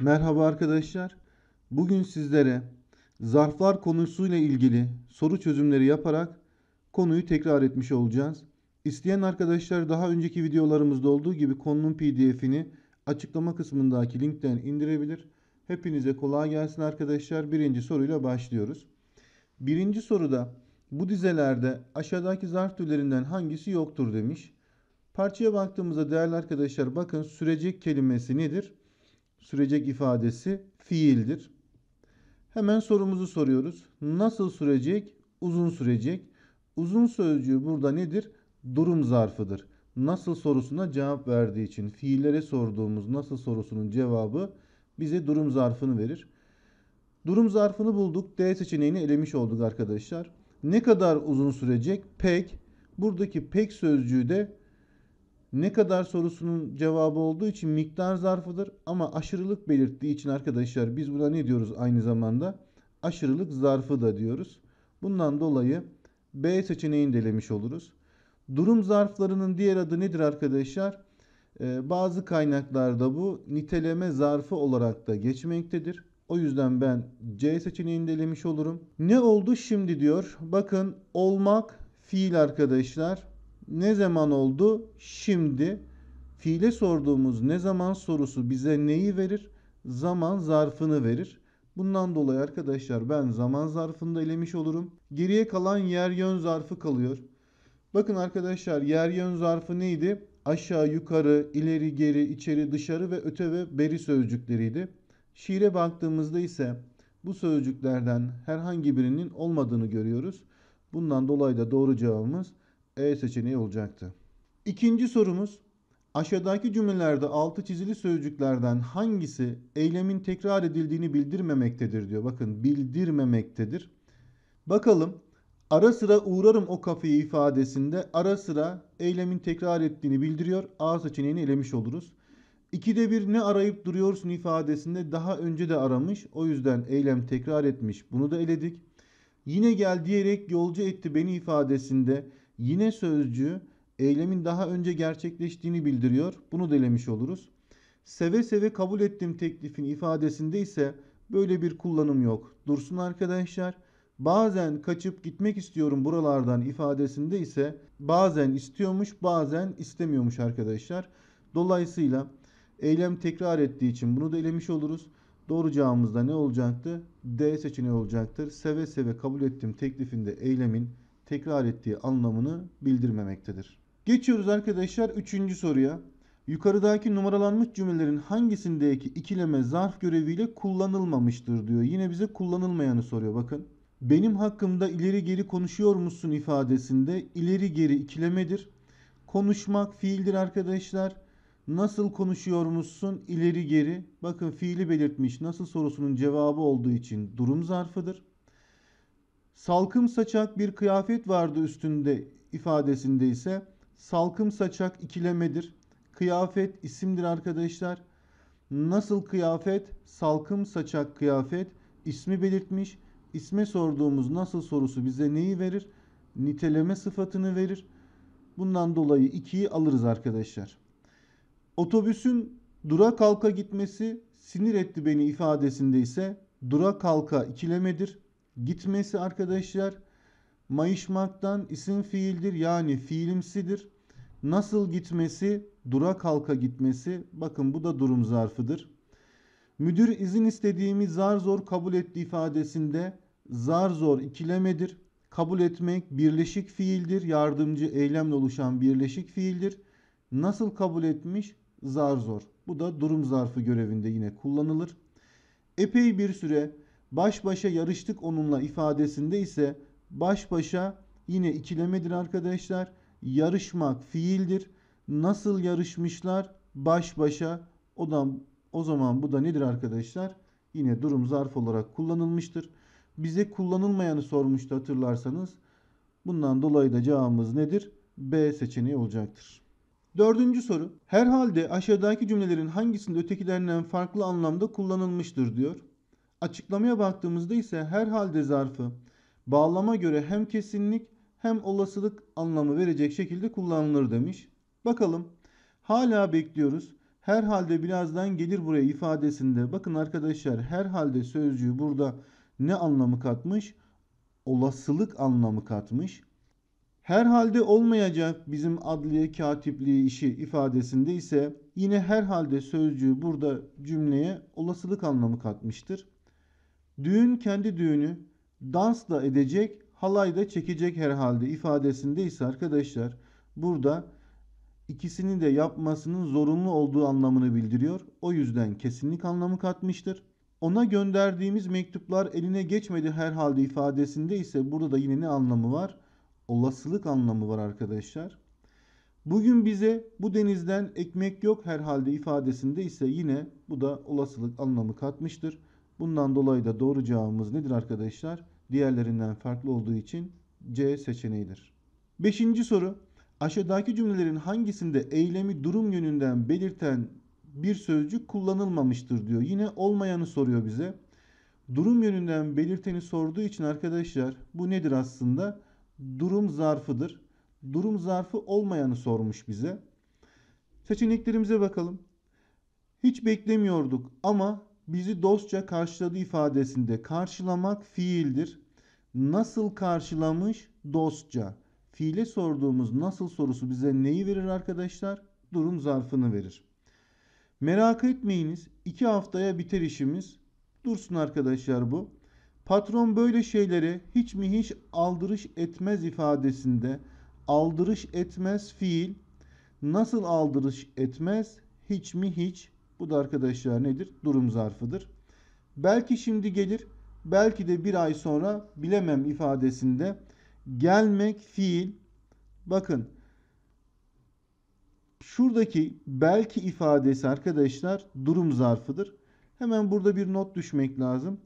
Merhaba arkadaşlar. Bugün sizlere zarflar konusuyla ilgili soru çözümleri yaparak konuyu tekrar etmiş olacağız. İsteyen arkadaşlar daha önceki videolarımızda olduğu gibi konunun pdf'ini açıklama kısmındaki linkten indirebilir. Hepinize kolay gelsin arkadaşlar. Birinci soruyla başlıyoruz. Birinci soruda bu dizelerde aşağıdaki zarf türlerinden hangisi yoktur demiş. Parçaya baktığımızda değerli arkadaşlar bakın sürecek kelimesi nedir? sürecek ifadesi fiildir. Hemen sorumuzu soruyoruz. Nasıl sürecek? Uzun sürecek. Uzun sözcüğü burada nedir? Durum zarfıdır. Nasıl sorusuna cevap verdiği için fiillere sorduğumuz nasıl sorusunun cevabı bize durum zarfını verir. Durum zarfını bulduk. D seçeneğini elemiş olduk arkadaşlar. Ne kadar uzun sürecek? Pek. Buradaki pek sözcüğü de ne kadar sorusunun cevabı olduğu için miktar zarfıdır. Ama aşırılık belirttiği için arkadaşlar biz buna ne diyoruz aynı zamanda? Aşırılık zarfı da diyoruz. Bundan dolayı B seçeneğini delemiş oluruz. Durum zarflarının diğer adı nedir arkadaşlar? Ee, bazı kaynaklarda bu niteleme zarfı olarak da geçmektedir. O yüzden ben C seçeneğini delemiş olurum. Ne oldu şimdi diyor. Bakın olmak fiil arkadaşlar ne zaman oldu? Şimdi. Fiile sorduğumuz ne zaman sorusu bize neyi verir? Zaman zarfını verir. Bundan dolayı arkadaşlar ben zaman zarfında elemiş olurum. Geriye kalan yer yön zarfı kalıyor. Bakın arkadaşlar yer yön zarfı neydi? Aşağı, yukarı, ileri, geri, içeri, dışarı ve öte ve beri sözcükleriydi. Şiire baktığımızda ise bu sözcüklerden herhangi birinin olmadığını görüyoruz. Bundan dolayı da doğru cevabımız e seçeneği olacaktı. İkinci sorumuz aşağıdaki cümlelerde altı çizili sözcüklerden hangisi eylemin tekrar edildiğini bildirmemektedir diyor. Bakın bildirmemektedir. Bakalım ara sıra uğrarım o kafeye ifadesinde ara sıra eylemin tekrar ettiğini bildiriyor. A seçeneğini elemiş oluruz. İkide bir ne arayıp duruyorsun ifadesinde daha önce de aramış. O yüzden eylem tekrar etmiş. Bunu da eledik. Yine gel diyerek yolcu etti beni ifadesinde Yine sözcüğü eylemin daha önce gerçekleştiğini bildiriyor. Bunu delemiş oluruz. Seve seve kabul ettim teklifin ifadesinde ise böyle bir kullanım yok. Dursun arkadaşlar. Bazen kaçıp gitmek istiyorum buralardan ifadesinde ise bazen istiyormuş bazen istemiyormuş arkadaşlar. Dolayısıyla eylem tekrar ettiği için bunu da elemiş oluruz. Doğru cevabımızda ne olacaktı? D seçeneği olacaktır. Seve seve kabul ettim teklifinde eylemin tekrar ettiği anlamını bildirmemektedir. Geçiyoruz arkadaşlar 3. soruya. Yukarıdaki numaralanmış cümlelerin hangisindeki ikileme zarf göreviyle kullanılmamıştır diyor. Yine bize kullanılmayanı soruyor bakın. Benim hakkımda ileri geri konuşuyor musun ifadesinde ileri geri ikilemedir. Konuşmak fiildir arkadaşlar. Nasıl konuşuyor musun ileri geri? Bakın fiili belirtmiş. Nasıl sorusunun cevabı olduğu için durum zarfıdır salkım saçak bir kıyafet vardı üstünde ifadesinde ise salkım saçak ikilemedir. Kıyafet isimdir arkadaşlar. Nasıl kıyafet? Salkım saçak kıyafet ismi belirtmiş. İsme sorduğumuz nasıl sorusu bize neyi verir? Niteleme sıfatını verir. Bundan dolayı 2'yi alırız arkadaşlar. Otobüsün dura kalka gitmesi sinir etti beni ifadesinde ise dura kalka ikilemedir Gitmesi arkadaşlar mayışmaktan isim fiildir yani fiilimsidir. Nasıl gitmesi? Dura kalka gitmesi. Bakın bu da durum zarfıdır. Müdür izin istediğimi zar zor kabul etti ifadesinde zar zor ikilemedir. Kabul etmek birleşik fiildir. Yardımcı eylemle oluşan birleşik fiildir. Nasıl kabul etmiş? Zar zor. Bu da durum zarfı görevinde yine kullanılır. Epey bir süre baş başa yarıştık onunla ifadesinde ise baş başa yine ikilemedir arkadaşlar. Yarışmak fiildir. Nasıl yarışmışlar? Baş başa. O, da, o zaman bu da nedir arkadaşlar? Yine durum zarf olarak kullanılmıştır. Bize kullanılmayanı sormuştu hatırlarsanız. Bundan dolayı da cevabımız nedir? B seçeneği olacaktır. Dördüncü soru. Herhalde aşağıdaki cümlelerin hangisinde ötekilerinden farklı anlamda kullanılmıştır diyor. Açıklamaya baktığımızda ise herhalde zarfı bağlama göre hem kesinlik hem olasılık anlamı verecek şekilde kullanılır demiş. Bakalım hala bekliyoruz. Herhalde birazdan gelir buraya ifadesinde bakın arkadaşlar herhalde sözcüğü burada ne anlamı katmış? Olasılık anlamı katmış. Herhalde olmayacak bizim adliye katipliği işi ifadesinde ise yine herhalde sözcüğü burada cümleye olasılık anlamı katmıştır. Düğün kendi düğünü, dans da edecek, halay da çekecek herhalde ifadesindeyse arkadaşlar burada ikisini de yapmasının zorunlu olduğu anlamını bildiriyor. O yüzden kesinlik anlamı katmıştır. Ona gönderdiğimiz mektuplar eline geçmedi herhalde ifadesinde ise burada da yine ne anlamı var? Olasılık anlamı var arkadaşlar. Bugün bize bu denizden ekmek yok herhalde ifadesinde ise yine bu da olasılık anlamı katmıştır. Bundan dolayı da doğru cevabımız nedir arkadaşlar? Diğerlerinden farklı olduğu için C seçeneğidir. Beşinci soru. Aşağıdaki cümlelerin hangisinde eylemi durum yönünden belirten bir sözcük kullanılmamıştır diyor. Yine olmayanı soruyor bize. Durum yönünden belirteni sorduğu için arkadaşlar bu nedir aslında? Durum zarfıdır. Durum zarfı olmayanı sormuş bize. Seçeneklerimize bakalım. Hiç beklemiyorduk ama bizi dostça karşıladı ifadesinde karşılamak fiildir. Nasıl karşılamış? Dostça. Fiile sorduğumuz nasıl sorusu bize neyi verir arkadaşlar? Durum zarfını verir. Merak etmeyiniz. iki haftaya biter işimiz. Dursun arkadaşlar bu. Patron böyle şeylere hiç mi hiç aldırış etmez ifadesinde aldırış etmez fiil nasıl aldırış etmez hiç mi hiç bu da arkadaşlar nedir? Durum zarfıdır. Belki şimdi gelir, belki de bir ay sonra bilemem ifadesinde gelmek fiil. Bakın şuradaki belki ifadesi arkadaşlar durum zarfıdır. Hemen burada bir not düşmek lazım.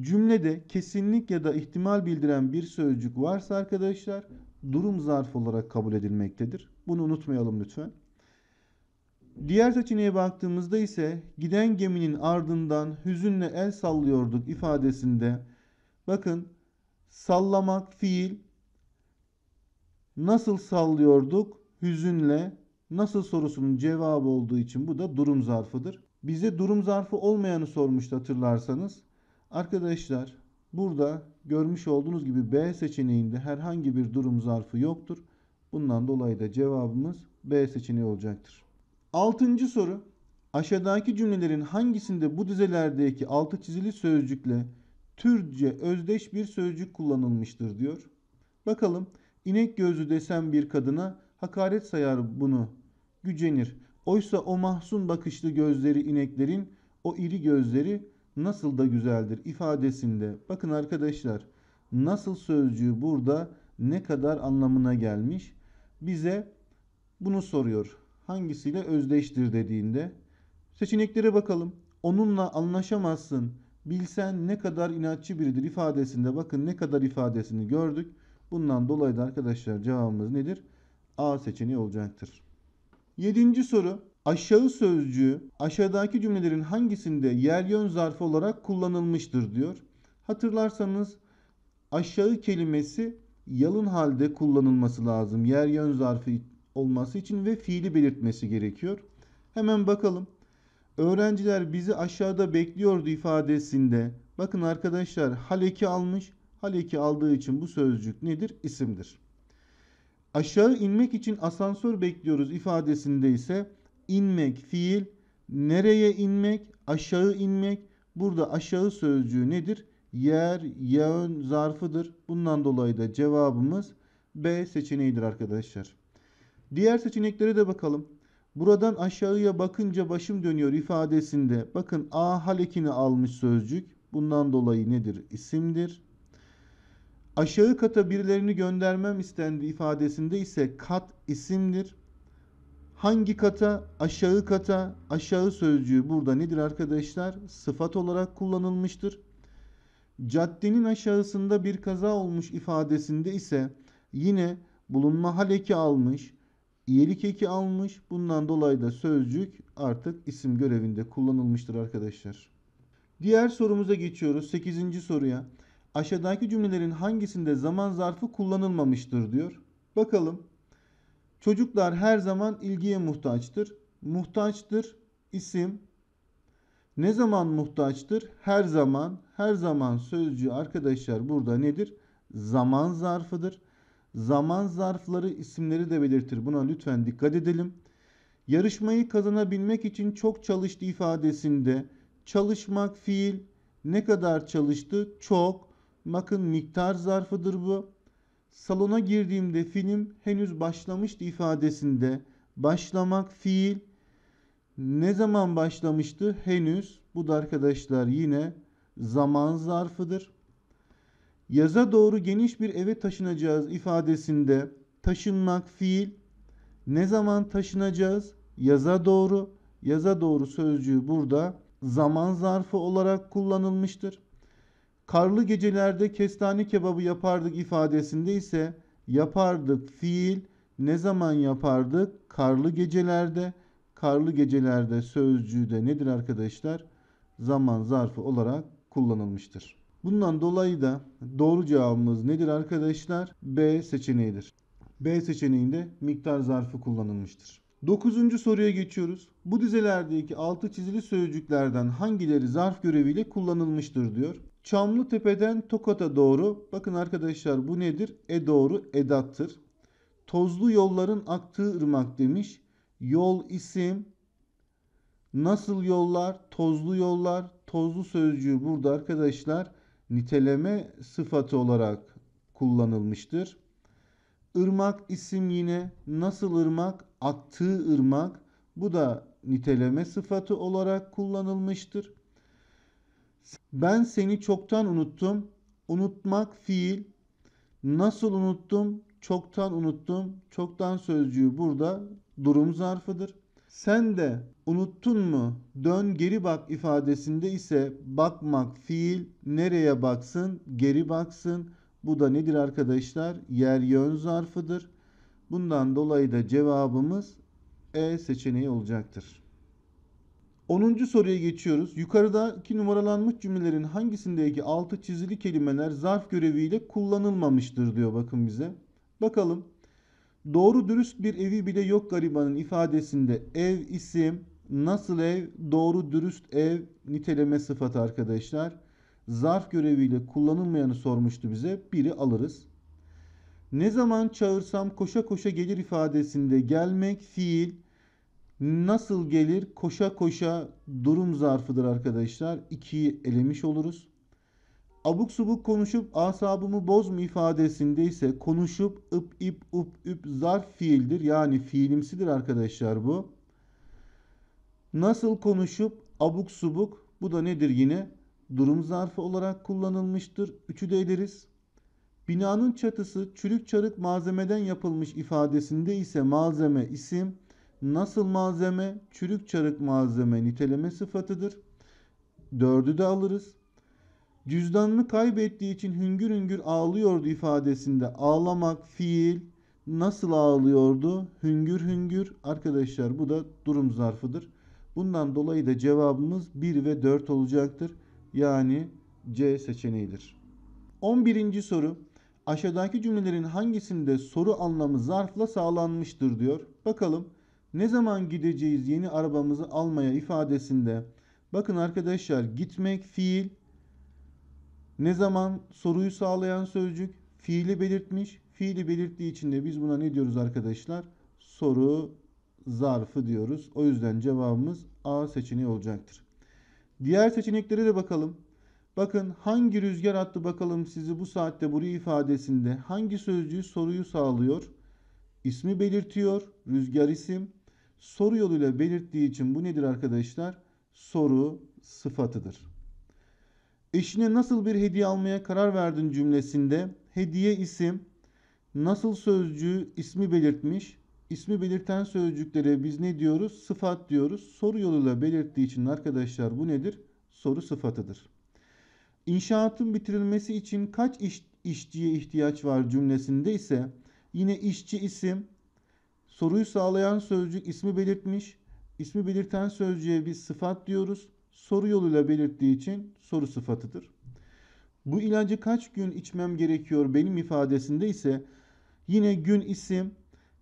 Cümlede kesinlik ya da ihtimal bildiren bir sözcük varsa arkadaşlar durum zarfı olarak kabul edilmektedir. Bunu unutmayalım lütfen. Diğer seçeneğe baktığımızda ise giden geminin ardından hüzünle el sallıyorduk ifadesinde bakın sallamak fiil nasıl sallıyorduk hüzünle nasıl sorusunun cevabı olduğu için bu da durum zarfıdır. Bize durum zarfı olmayanı sormuştu hatırlarsanız. Arkadaşlar burada görmüş olduğunuz gibi B seçeneğinde herhangi bir durum zarfı yoktur. Bundan dolayı da cevabımız B seçeneği olacaktır. Altıncı soru. Aşağıdaki cümlelerin hangisinde bu dizelerdeki altı çizili sözcükle Türkçe özdeş bir sözcük kullanılmıştır diyor. Bakalım inek gözlü desen bir kadına hakaret sayar bunu. Gücenir. Oysa o mahzun bakışlı gözleri ineklerin o iri gözleri nasıl da güzeldir ifadesinde. Bakın arkadaşlar nasıl sözcüğü burada ne kadar anlamına gelmiş bize bunu soruyor hangisiyle özdeştir dediğinde seçeneklere bakalım. Onunla anlaşamazsın. Bilsen ne kadar inatçı biridir ifadesinde bakın ne kadar ifadesini gördük. Bundan dolayı da arkadaşlar cevabımız nedir? A seçeneği olacaktır. Yedinci soru. Aşağı sözcüğü aşağıdaki cümlelerin hangisinde yer yön zarfı olarak kullanılmıştır diyor. Hatırlarsanız aşağı kelimesi yalın halde kullanılması lazım. Yer yön zarfı olması için ve fiili belirtmesi gerekiyor. Hemen bakalım. Öğrenciler bizi aşağıda bekliyordu ifadesinde. Bakın arkadaşlar haleki almış. Haleki aldığı için bu sözcük nedir? İsimdir. Aşağı inmek için asansör bekliyoruz ifadesinde ise inmek fiil, nereye inmek, aşağı inmek. Burada aşağı sözcüğü nedir? Yer, yön, zarfıdır. Bundan dolayı da cevabımız B seçeneğidir arkadaşlar. Diğer seçeneklere de bakalım. Buradan aşağıya bakınca başım dönüyor ifadesinde. Bakın A halekini almış sözcük. Bundan dolayı nedir? İsimdir. Aşağı kata birilerini göndermem istendi ifadesinde ise kat isimdir. Hangi kata? Aşağı kata. Aşağı sözcüğü burada nedir arkadaşlar? Sıfat olarak kullanılmıştır. Caddenin aşağısında bir kaza olmuş ifadesinde ise yine bulunma haleki almış iyilik eki almış. Bundan dolayı da sözcük artık isim görevinde kullanılmıştır arkadaşlar. Diğer sorumuza geçiyoruz. 8. soruya. Aşağıdaki cümlelerin hangisinde zaman zarfı kullanılmamıştır diyor. Bakalım. Çocuklar her zaman ilgiye muhtaçtır. Muhtaçtır isim. Ne zaman muhtaçtır? Her zaman. Her zaman sözcüğü arkadaşlar burada nedir? Zaman zarfıdır zaman zarfları isimleri de belirtir. Buna lütfen dikkat edelim. Yarışmayı kazanabilmek için çok çalıştı ifadesinde çalışmak fiil ne kadar çalıştı? Çok. Bakın miktar zarfıdır bu. Salona girdiğimde film henüz başlamıştı ifadesinde başlamak fiil ne zaman başlamıştı? Henüz. Bu da arkadaşlar yine zaman zarfıdır yaza doğru geniş bir eve taşınacağız ifadesinde taşınmak fiil, ne zaman taşınacağız, yaza doğru, yaza doğru sözcüğü burada zaman zarfı olarak kullanılmıştır. Karlı gecelerde kestane kebabı yapardık ifadesinde ise yapardık fiil, ne zaman yapardık? Karlı gecelerde. Karlı gecelerde sözcüğü de nedir arkadaşlar? Zaman zarfı olarak kullanılmıştır. Bundan dolayı da doğru cevabımız nedir arkadaşlar? B seçeneğidir. B seçeneğinde miktar zarfı kullanılmıştır. Dokuzuncu soruya geçiyoruz. Bu dizelerdeki altı çizili sözcüklerden hangileri zarf göreviyle kullanılmıştır diyor. Çamlıtepe'den Tokat'a doğru bakın arkadaşlar bu nedir? E doğru edattır. Tozlu yolların aktığı ırmak demiş. Yol isim. Nasıl yollar? Tozlu yollar. Tozlu sözcüğü burada arkadaşlar niteleme sıfatı olarak kullanılmıştır. Irmak isim yine nasıl ırmak? Aktığı ırmak. Bu da niteleme sıfatı olarak kullanılmıştır. Ben seni çoktan unuttum. Unutmak fiil. Nasıl unuttum? Çoktan unuttum. Çoktan sözcüğü burada durum zarfıdır. Sen de unuttun mu? Dön geri bak ifadesinde ise bakmak fiil nereye baksın? Geri baksın. Bu da nedir arkadaşlar? Yer yön zarfıdır. Bundan dolayı da cevabımız E seçeneği olacaktır. 10. soruya geçiyoruz. Yukarıdaki numaralanmış cümlelerin hangisindeki altı çizili kelimeler zarf göreviyle kullanılmamıştır diyor bakın bize. Bakalım. Doğru dürüst bir evi bile yok garibanın ifadesinde ev isim, Nasıl ev? Doğru dürüst ev niteleme sıfatı arkadaşlar. Zarf göreviyle kullanılmayanı sormuştu bize. Biri alırız. Ne zaman çağırsam koşa koşa gelir ifadesinde gelmek fiil nasıl gelir koşa koşa durum zarfıdır arkadaşlar. 2'yi elemiş oluruz. Abuk subuk konuşup asabımı bozma ifadesinde ise konuşup ıp ip up üp zarf fiildir. Yani fiilimsidir arkadaşlar bu. Nasıl konuşup abuk subuk bu da nedir yine? Durum zarfı olarak kullanılmıştır. Üçü de ederiz. Binanın çatısı çürük çarık malzemeden yapılmış ifadesinde ise malzeme isim, nasıl malzeme, çürük çarık malzeme niteleme sıfatıdır. Dördü de alırız. Cüzdanını kaybettiği için hüngür hüngür ağlıyordu ifadesinde ağlamak fiil, nasıl ağlıyordu? Hüngür hüngür. Arkadaşlar bu da durum zarfıdır. Bundan dolayı da cevabımız 1 ve 4 olacaktır. Yani C seçeneğidir. 11. soru. Aşağıdaki cümlelerin hangisinde soru anlamı zarfla sağlanmıştır diyor. Bakalım ne zaman gideceğiz yeni arabamızı almaya ifadesinde. Bakın arkadaşlar gitmek fiil. Ne zaman soruyu sağlayan sözcük fiili belirtmiş. Fiili belirttiği için de biz buna ne diyoruz arkadaşlar? Soru zarfı diyoruz. O yüzden cevabımız A seçeneği olacaktır. Diğer seçeneklere de bakalım. Bakın hangi rüzgar attı bakalım sizi bu saatte buraya ifadesinde hangi sözcüğü soruyu sağlıyor? İsmi belirtiyor. Rüzgar isim. Soru yoluyla belirttiği için bu nedir arkadaşlar? Soru sıfatıdır. Eşine nasıl bir hediye almaya karar verdin cümlesinde hediye isim, nasıl sözcüğü ismi belirtmiş, ismi belirten sözcüklere biz ne diyoruz? Sıfat diyoruz. Soru yoluyla belirttiği için arkadaşlar bu nedir? Soru sıfatıdır. İnşaatın bitirilmesi için kaç iş, işçiye ihtiyaç var cümlesinde ise yine işçi isim, soruyu sağlayan sözcük ismi belirtmiş. İsmi belirten sözcüğe biz sıfat diyoruz. Soru yoluyla belirttiği için soru sıfatıdır. Bu ilacı kaç gün içmem gerekiyor benim ifadesinde ise yine gün isim,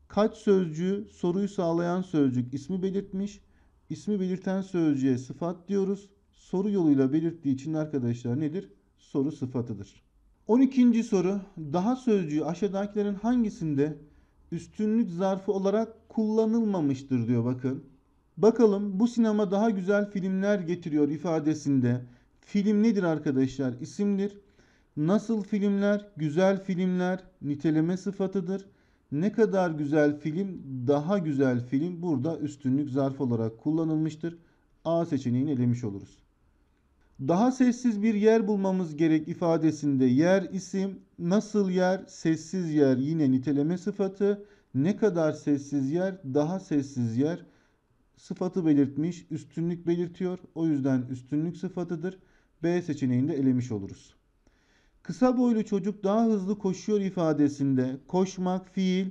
Kaç sözcüğü soruyu sağlayan sözcük ismi belirtmiş. İsmi belirten sözcüğe sıfat diyoruz. Soru yoluyla belirttiği için arkadaşlar nedir? Soru sıfatıdır. 12. soru daha sözcüğü aşağıdakilerin hangisinde üstünlük zarfı olarak kullanılmamıştır diyor bakın. Bakalım bu sinema daha güzel filmler getiriyor ifadesinde. Film nedir arkadaşlar? İsimdir. Nasıl filmler? Güzel filmler niteleme sıfatıdır. Ne kadar güzel film, daha güzel film burada üstünlük zarf olarak kullanılmıştır. A seçeneğini elemiş oluruz. Daha sessiz bir yer bulmamız gerek ifadesinde yer isim, nasıl yer, sessiz yer yine niteleme sıfatı, ne kadar sessiz yer, daha sessiz yer sıfatı belirtmiş, üstünlük belirtiyor. O yüzden üstünlük sıfatıdır. B seçeneğini de elemiş oluruz. Kısa boylu çocuk daha hızlı koşuyor ifadesinde koşmak fiil,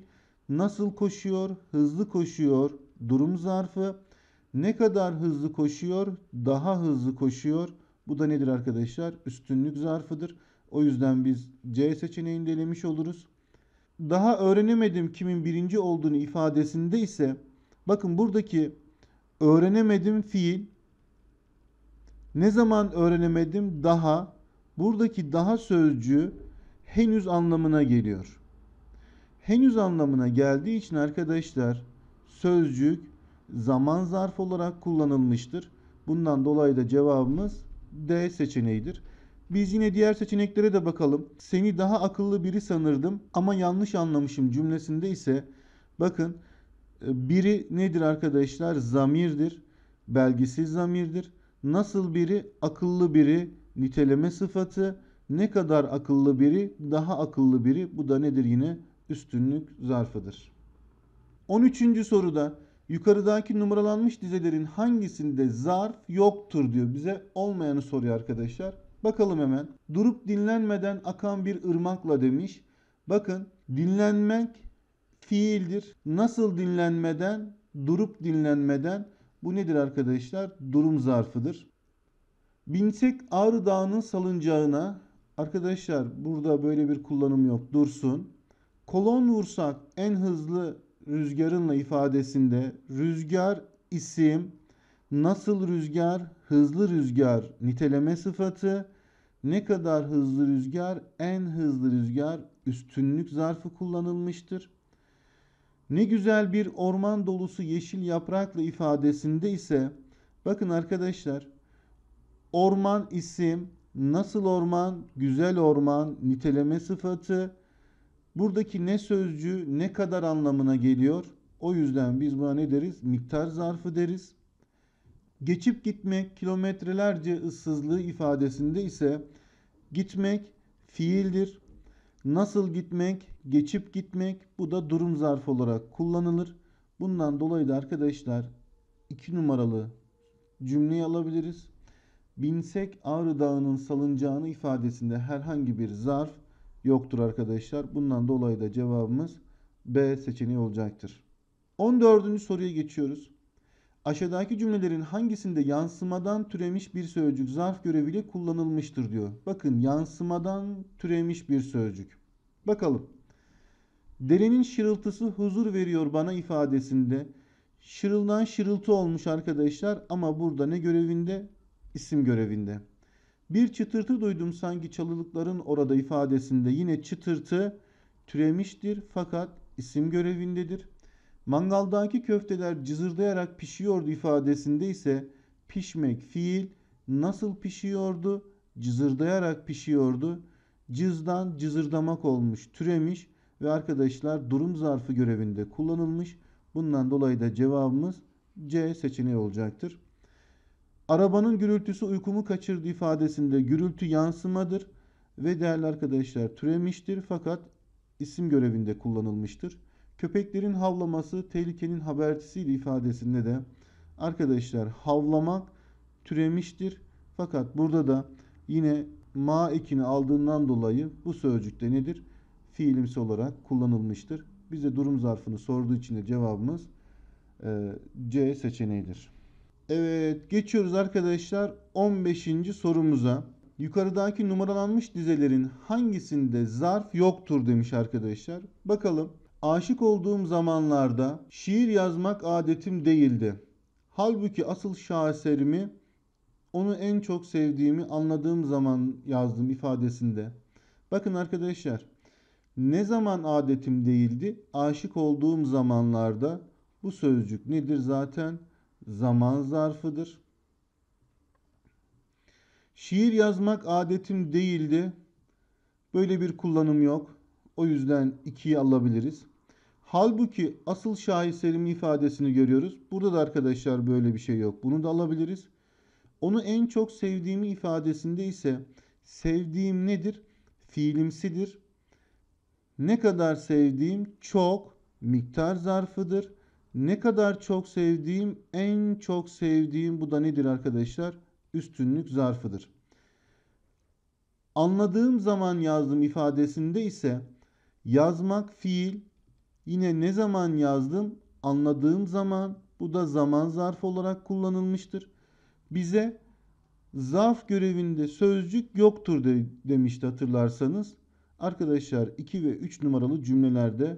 nasıl koşuyor, hızlı koşuyor, durum zarfı, ne kadar hızlı koşuyor, daha hızlı koşuyor. Bu da nedir arkadaşlar? Üstünlük zarfıdır. O yüzden biz C seçeneğini de elemiş oluruz. Daha öğrenemedim kimin birinci olduğunu ifadesinde ise bakın buradaki öğrenemedim fiil ne zaman öğrenemedim daha Buradaki daha sözcüğü henüz anlamına geliyor. Henüz anlamına geldiği için arkadaşlar sözcük zaman zarf olarak kullanılmıştır. Bundan dolayı da cevabımız D seçeneğidir. Biz yine diğer seçeneklere de bakalım. Seni daha akıllı biri sanırdım ama yanlış anlamışım cümlesinde ise bakın e, biri nedir arkadaşlar? Zamirdir. Belgisiz zamirdir. Nasıl biri? Akıllı biri, niteleme sıfatı ne kadar akıllı biri daha akıllı biri bu da nedir yine üstünlük zarfıdır. 13. soruda yukarıdaki numaralanmış dizelerin hangisinde zarf yoktur diyor. Bize olmayanı soruyor arkadaşlar. Bakalım hemen. Durup dinlenmeden akan bir ırmakla demiş. Bakın dinlenmek fiildir. Nasıl dinlenmeden? Durup dinlenmeden. Bu nedir arkadaşlar? Durum zarfıdır. Binsek Ağrı Dağı'nın salıncağına arkadaşlar burada böyle bir kullanım yok dursun. Kolon vursak en hızlı rüzgarınla ifadesinde rüzgar isim, nasıl rüzgar, hızlı rüzgar niteleme sıfatı, ne kadar hızlı rüzgar, en hızlı rüzgar üstünlük zarfı kullanılmıştır. Ne güzel bir orman dolusu yeşil yaprakla ifadesinde ise bakın arkadaşlar Orman isim, nasıl orman, güzel orman, niteleme sıfatı. Buradaki ne sözcüğü ne kadar anlamına geliyor? O yüzden biz buna ne deriz? Miktar zarfı deriz. Geçip gitmek kilometrelerce ıssızlığı ifadesinde ise gitmek fiildir. Nasıl gitmek, geçip gitmek bu da durum zarfı olarak kullanılır. Bundan dolayı da arkadaşlar 2 numaralı cümleyi alabiliriz. Binsek Ağrı Dağı'nın salınacağını ifadesinde herhangi bir zarf yoktur arkadaşlar. Bundan dolayı da cevabımız B seçeneği olacaktır. 14. soruya geçiyoruz. Aşağıdaki cümlelerin hangisinde yansımadan türemiş bir sözcük zarf göreviyle kullanılmıştır diyor. Bakın yansımadan türemiş bir sözcük. Bakalım. Derenin şırıltısı huzur veriyor bana ifadesinde. Şırıldan şırıltı olmuş arkadaşlar ama burada ne görevinde isim görevinde. Bir çıtırtı duydum sanki çalılıkların orada ifadesinde yine çıtırtı türemiştir fakat isim görevindedir. Mangaldaki köfteler cızırdayarak pişiyordu ifadesinde ise pişmek fiil nasıl pişiyordu? Cızırdayarak pişiyordu. Cızdan cızırdamak olmuş, türemiş ve arkadaşlar durum zarfı görevinde kullanılmış. Bundan dolayı da cevabımız C seçeneği olacaktır. Arabanın gürültüsü uykumu kaçırdı ifadesinde gürültü yansımadır ve değerli arkadaşlar türemiştir fakat isim görevinde kullanılmıştır. Köpeklerin havlaması tehlikenin habercisiyle ifadesinde de arkadaşlar havlamak türemiştir. Fakat burada da yine ma ekini aldığından dolayı bu sözcükte nedir? Fiilimsi olarak kullanılmıştır. Bize durum zarfını sorduğu için de cevabımız C seçeneğidir. Evet geçiyoruz arkadaşlar 15. sorumuza. Yukarıdaki numaralanmış dizelerin hangisinde zarf yoktur demiş arkadaşlar. Bakalım. Aşık olduğum zamanlarda şiir yazmak adetim değildi. Halbuki asıl şaheserimi onu en çok sevdiğimi anladığım zaman yazdım ifadesinde. Bakın arkadaşlar ne zaman adetim değildi? Aşık olduğum zamanlarda bu sözcük nedir zaten? zaman zarfıdır. Şiir yazmak adetim değildi. Böyle bir kullanım yok. O yüzden ikiyi alabiliriz. Halbuki asıl şaheserim ifadesini görüyoruz. Burada da arkadaşlar böyle bir şey yok. Bunu da alabiliriz. Onu en çok sevdiğimi ifadesinde ise sevdiğim nedir? Fiilimsidir. Ne kadar sevdiğim çok miktar zarfıdır. Ne kadar çok sevdiğim, en çok sevdiğim bu da nedir arkadaşlar? Üstünlük zarfıdır. Anladığım zaman yazdım ifadesinde ise yazmak fiil, yine ne zaman yazdım? Anladığım zaman bu da zaman zarfı olarak kullanılmıştır. Bize zarf görevinde sözcük yoktur de, demişti hatırlarsanız. Arkadaşlar 2 ve 3 numaralı cümlelerde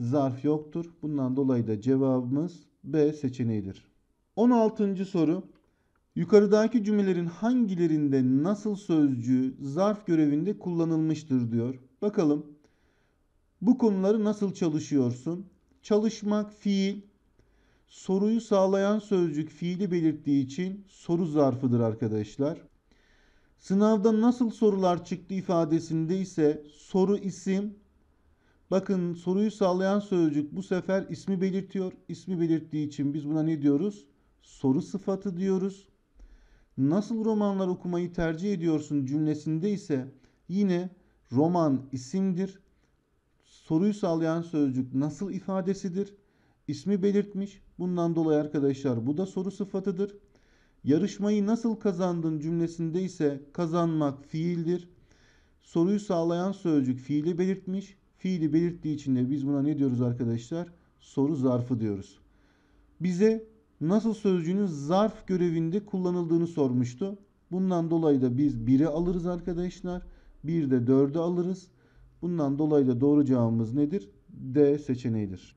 zarf yoktur. Bundan dolayı da cevabımız B seçeneğidir. 16. soru. Yukarıdaki cümlelerin hangilerinde nasıl sözcüğü zarf görevinde kullanılmıştır diyor. Bakalım. Bu konuları nasıl çalışıyorsun? Çalışmak fiil. Soruyu sağlayan sözcük fiili belirttiği için soru zarfıdır arkadaşlar. Sınavda nasıl sorular çıktı ifadesinde ise soru isim, Bakın soruyu sağlayan sözcük bu sefer ismi belirtiyor. İsmi belirttiği için biz buna ne diyoruz? Soru sıfatı diyoruz. Nasıl romanlar okumayı tercih ediyorsun cümlesinde ise yine roman isimdir. Soruyu sağlayan sözcük nasıl ifadesidir? İsmi belirtmiş. Bundan dolayı arkadaşlar bu da soru sıfatıdır. Yarışmayı nasıl kazandın cümlesinde ise kazanmak fiildir. Soruyu sağlayan sözcük fiili belirtmiş fiili belirttiği için de biz buna ne diyoruz arkadaşlar? Soru zarfı diyoruz. Bize nasıl sözcüğünün zarf görevinde kullanıldığını sormuştu. Bundan dolayı da biz 1'e alırız arkadaşlar. 1 de 4'e alırız. Bundan dolayı da doğru cevabımız nedir? D seçeneğidir.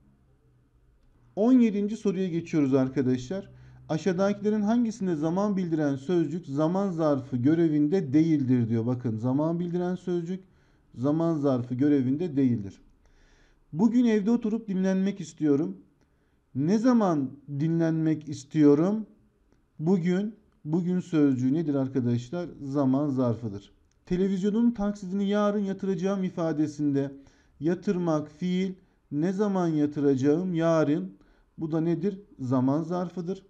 17. soruya geçiyoruz arkadaşlar. Aşağıdakilerin hangisinde zaman bildiren sözcük zaman zarfı görevinde değildir diyor. Bakın zaman bildiren sözcük zaman zarfı görevinde değildir. Bugün evde oturup dinlenmek istiyorum. Ne zaman dinlenmek istiyorum? Bugün, bugün sözcüğü nedir arkadaşlar? Zaman zarfıdır. Televizyonun taksitini yarın yatıracağım ifadesinde yatırmak fiil, ne zaman yatıracağım yarın. Bu da nedir? Zaman zarfıdır.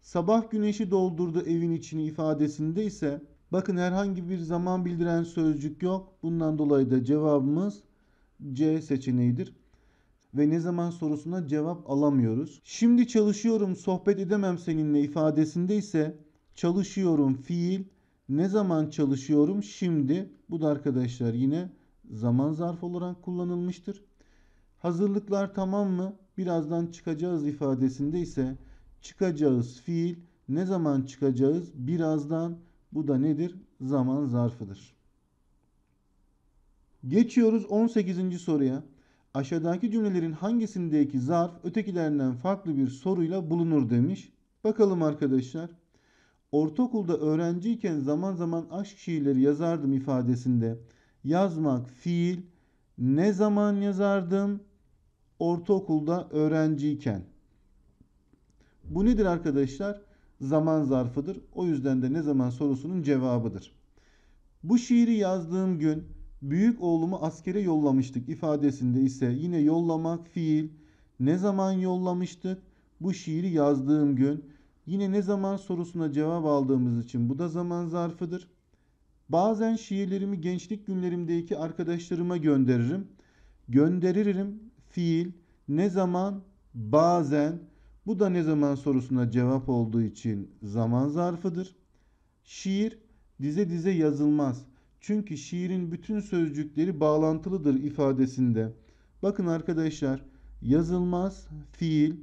Sabah güneşi doldurdu evin içini ifadesinde ise Bakın herhangi bir zaman bildiren sözcük yok. Bundan dolayı da cevabımız C seçeneğidir. Ve ne zaman sorusuna cevap alamıyoruz. Şimdi çalışıyorum sohbet edemem seninle ifadesinde ise çalışıyorum fiil. Ne zaman çalışıyorum şimdi. Bu da arkadaşlar yine zaman zarfı olarak kullanılmıştır. Hazırlıklar tamam mı? Birazdan çıkacağız ifadesinde ise çıkacağız fiil. Ne zaman çıkacağız? Birazdan bu da nedir? Zaman zarfıdır. Geçiyoruz 18. soruya. Aşağıdaki cümlelerin hangisindeki zarf ötekilerinden farklı bir soruyla bulunur demiş. Bakalım arkadaşlar. Ortaokulda öğrenciyken zaman zaman aşk şiirleri yazardım ifadesinde yazmak fiil ne zaman yazardım? Ortaokulda öğrenciyken. Bu nedir arkadaşlar? zaman zarfıdır. O yüzden de ne zaman sorusunun cevabıdır. Bu şiiri yazdığım gün büyük oğlumu askere yollamıştık ifadesinde ise yine yollamak fiil. Ne zaman yollamıştık? Bu şiiri yazdığım gün. Yine ne zaman sorusuna cevap aldığımız için bu da zaman zarfıdır. Bazen şiirlerimi gençlik günlerimdeki arkadaşlarıma gönderirim. Gönderirim fiil ne zaman bazen bu da ne zaman sorusuna cevap olduğu için zaman zarfıdır. Şiir dize dize yazılmaz. Çünkü şiirin bütün sözcükleri bağlantılıdır ifadesinde. Bakın arkadaşlar yazılmaz fiil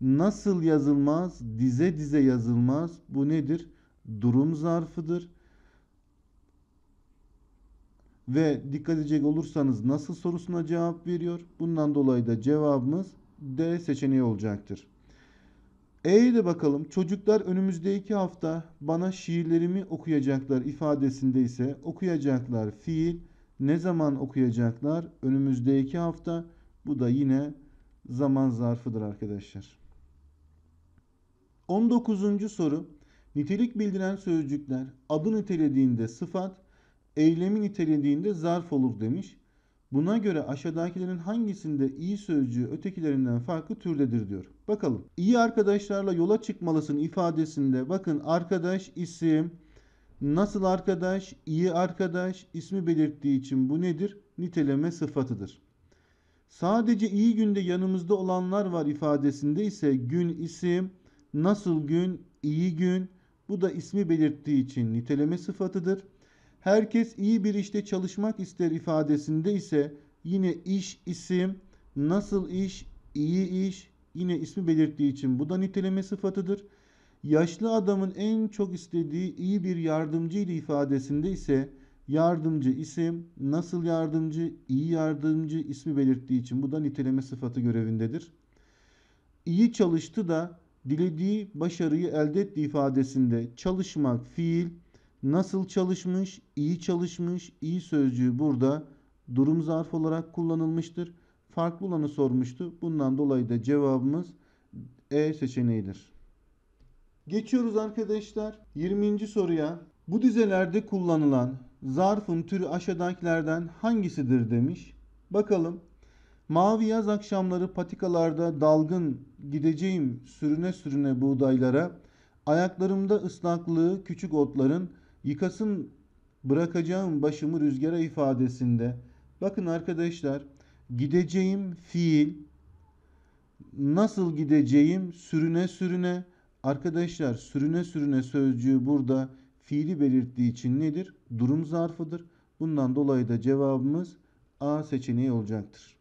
nasıl yazılmaz dize dize yazılmaz bu nedir? Durum zarfıdır. Ve dikkat edecek olursanız nasıl sorusuna cevap veriyor. Bundan dolayı da cevabımız D seçeneği olacaktır de bakalım çocuklar önümüzde iki hafta bana şiirlerimi okuyacaklar ifadesinde ise okuyacaklar fiil ne zaman okuyacaklar önümüzde iki hafta bu da yine zaman zarfıdır arkadaşlar. 19. soru nitelik bildiren sözcükler adı nitelediğinde sıfat eylemi nitelediğinde zarf olur demiş. Buna göre aşağıdakilerin hangisinde iyi sözcüğü ötekilerinden farklı türdedir diyor. Bakalım. İyi arkadaşlarla yola çıkmalısın ifadesinde bakın arkadaş isim, nasıl arkadaş, iyi arkadaş ismi belirttiği için bu nedir? Niteleme sıfatıdır. Sadece iyi günde yanımızda olanlar var ifadesinde ise gün isim, nasıl gün, iyi gün bu da ismi belirttiği için niteleme sıfatıdır. Herkes iyi bir işte çalışmak ister ifadesinde ise yine iş, isim, nasıl iş, iyi iş yine ismi belirttiği için bu da niteleme sıfatıdır. Yaşlı adamın en çok istediği iyi bir yardımcı ile ifadesinde ise yardımcı isim, nasıl yardımcı, iyi yardımcı ismi belirttiği için bu da niteleme sıfatı görevindedir. İyi çalıştı da dilediği başarıyı elde etti ifadesinde çalışmak fiil, Nasıl çalışmış, iyi çalışmış, iyi sözcüğü burada durum zarf olarak kullanılmıştır. Farklı olanı sormuştu. Bundan dolayı da cevabımız E seçeneğidir. Geçiyoruz arkadaşlar 20. soruya. Bu dizelerde kullanılan zarfın türü aşağıdakilerden hangisidir demiş. Bakalım. Mavi yaz akşamları patikalarda dalgın gideceğim sürüne sürüne buğdaylara. Ayaklarımda ıslaklığı küçük otların Yıkasın bırakacağım başımı rüzgara ifadesinde. Bakın arkadaşlar gideceğim fiil nasıl gideceğim sürüne sürüne arkadaşlar sürüne sürüne sözcüğü burada fiili belirttiği için nedir? Durum zarfıdır. Bundan dolayı da cevabımız A seçeneği olacaktır.